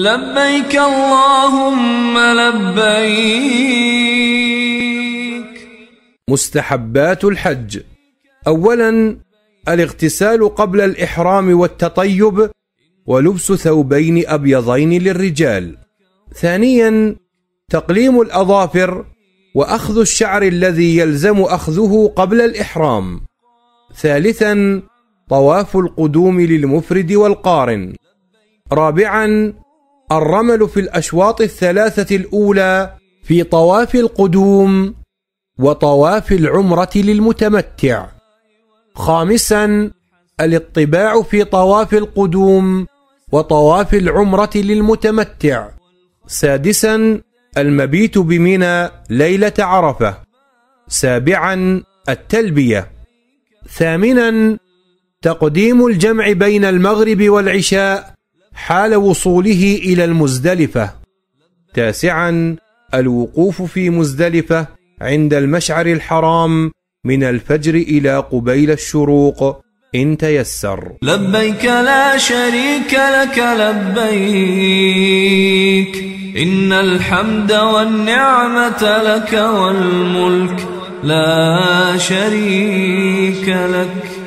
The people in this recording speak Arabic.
لبيك اللهم لبيك مستحبات الحج اولا الاغتسال قبل الاحرام والتطيب ولبس ثوبين ابيضين للرجال ثانيا تقليم الاظافر واخذ الشعر الذي يلزم اخذه قبل الاحرام ثالثا طواف القدوم للمفرد والقارن رابعا الرمل في الأشواط الثلاثة الأولى في طواف القدوم وطواف العمرة للمتمتع خامسا الاطباع في طواف القدوم وطواف العمرة للمتمتع سادسا المبيت بمنى ليلة عرفة سابعا التلبية ثامنا تقديم الجمع بين المغرب والعشاء حال وصوله إلى المزدلفة تاسعا الوقوف في مزدلفة عند المشعر الحرام من الفجر إلى قبيل الشروق إن تيسر لبيك لا شريك لك لبيك إن الحمد والنعمة لك والملك لا شريك لك